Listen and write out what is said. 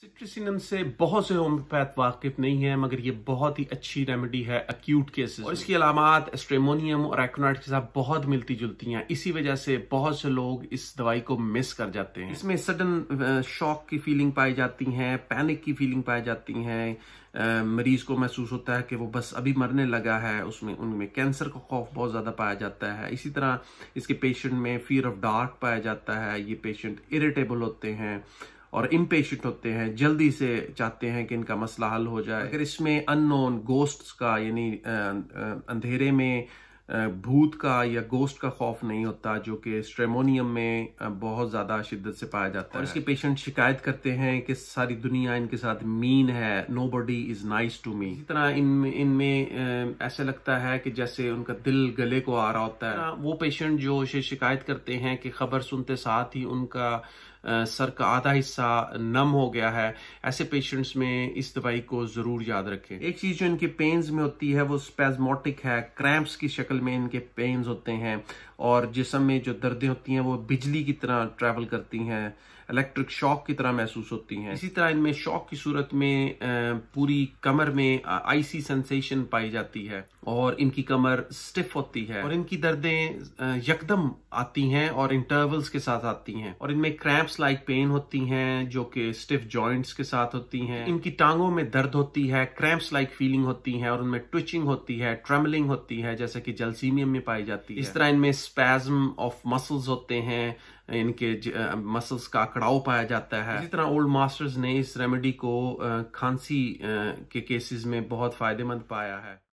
सिट्रिसिनम से बहुत से होम्योपैथ वाकिफ नहीं है मगर ये बहुत ही अच्छी रेमेडी है अक्यूट केसेस और इसकी अलामत एस्ट्रेमोनियम और एक्नाइट के साथ बहुत मिलती जुलती हैं इसी वजह से बहुत से लोग इस दवाई को मिस कर जाते हैं इसमें सडन शॉक की फीलिंग पाई जाती हैं पैनिक की फीलिंग पाई जाती हैं मरीज को महसूस होता है कि वो बस अभी मरने लगा है उसमें उनमें कैंसर का खौफ बहुत ज़्यादा पाया जाता है इसी तरह इसके पेशेंट में फियर ऑफ डार्क पाया जाता है ये पेशेंट इरिटेबल होते हैं और इम्पेशेंट होते हैं जल्दी से चाहते हैं कि इनका मसला हल हो जाए अगर इसमें अननोन गोस्ट्स का यानी अंधेरे में भूत का या गोस्ट का खौफ नहीं होता जो कि स्ट्रेमोनियम में बहुत ज़्यादा शिद्दत से पाया जाता है इसके पेशेंट शिकायत करते हैं कि सारी दुनिया इनके साथ मीन है nobody is nice to me इस तरह इनमें इनमें ऐसा लगता है कि जैसे उनका दिल गले को आ रहा होता है हाँ, वो पेशेंट जो शिकायत करते हैं कि खबर सुनते साथ ही उनका सर का आधा हिस्सा नम हो गया है ऐसे पेशेंट्स में इस दवाई को ज़रूर याद रखें एक चीज़ जो इनके पेन्स में होती है वो स्पेजमोटिक है क्रैम्प्स की शक्ल में इनके पेन्स होते हैं और जिसम में जो दर्दें होती हैं वो बिजली की तरह ट्रैवल करती हैं इलेक्ट्रिक शॉक की तरह महसूस होती हैं इसी तरह इनमें शॉक की सूरत में पूरी कमर में आईसी सेंसेशन पाई जाती है और इनकी कमर स्टिफ होती है और इनकी दर्दें यकदम आती हैं और इंटरवल्स के साथ आती हैं और इनमें क्रैम्प्स लाइक पेन होती हैं जो कि स्टिफ जॉइंट्स के साथ होती हैं इनकी टांगों में दर्द होती है क्रैम्प्स लाइक फीलिंग होती है और उनमें ट्विचिंग होती है ट्रेमलिंग होती है जैसे कि जल कैल्सीमियम में पाई जाती है इस तरह इनमें स्पैज्म ऑफ मसल्स होते हैं इनके मसल्स का अकड़ाव पाया जाता है इसी तरह ओल्ड मास्टर्स ने इस रेमेडी को खांसी के केसेस में बहुत फायदेमंद पाया है